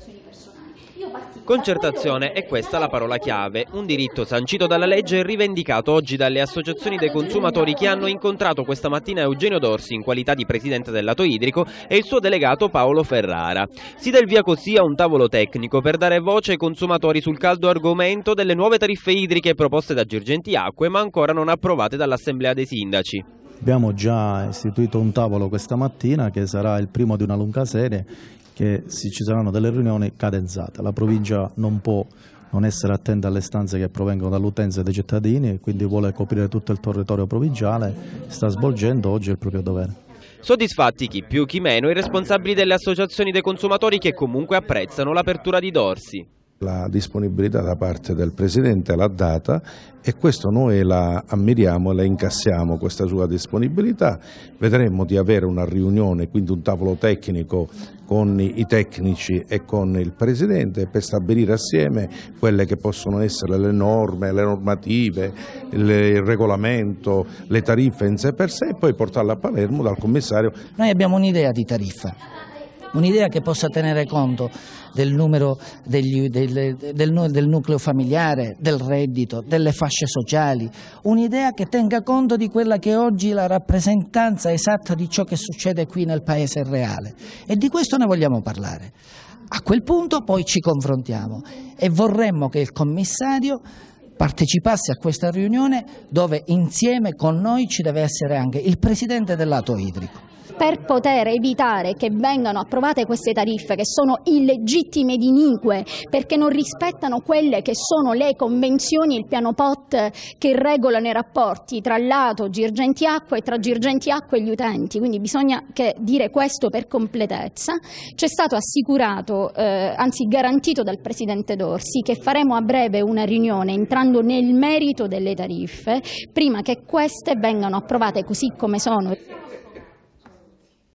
considerazioni personali. Concertazione è questa la parola chiave, un diritto sancito dalla legge e rivendicato oggi dalle associazioni dei consumatori che hanno incontrato questa mattina Eugenio Dorsi in qualità di presidente del lato Idrico e il suo delegato Paolo Ferrara. Si dà il via così a un tavolo tecnico per dare voce ai consumatori sul caldo argomento delle nuove tariffe idriche proposte da Girgenti Acque ma ancora non approvate dall'Assemblea dei Sindaci. Abbiamo già istituito un tavolo questa mattina che sarà il primo di una lunga serie che ci saranno delle riunioni cadenzate. La provincia non può non essere attenta alle stanze che provengono dall'utenza e dai cittadini e quindi vuole coprire tutto il territorio provinciale, sta svolgendo oggi il proprio dovere. Soddisfatti chi più chi meno i responsabili delle associazioni dei consumatori che comunque apprezzano l'apertura di Dorsi la disponibilità da parte del Presidente l'ha data e questo noi la ammiriamo e la incassiamo questa sua disponibilità. Vedremo di avere una riunione, quindi un tavolo tecnico con i tecnici e con il Presidente per stabilire assieme quelle che possono essere le norme, le normative, il regolamento, le tariffe in sé per sé e poi portarle a Palermo dal Commissario. Noi abbiamo un'idea di tariffa un'idea che possa tenere conto del numero degli, del, del, del nucleo familiare, del reddito, delle fasce sociali, un'idea che tenga conto di quella che oggi è la rappresentanza esatta di ciò che succede qui nel paese reale e di questo ne vogliamo parlare. A quel punto poi ci confrontiamo e vorremmo che il commissario partecipasse a questa riunione dove insieme con noi ci deve essere anche il presidente del lato idrico per poter evitare che vengano approvate queste tariffe che sono illegittime ed inique perché non rispettano quelle che sono le convenzioni, il piano POT che regolano i rapporti tra lato Girgenti Acqua e tra Girgenti Acqua e gli utenti, quindi bisogna dire questo per completezza. C'è stato assicurato, eh, anzi garantito dal Presidente Dorsi che faremo a breve una riunione entrando nel merito delle tariffe prima che queste vengano approvate così come sono.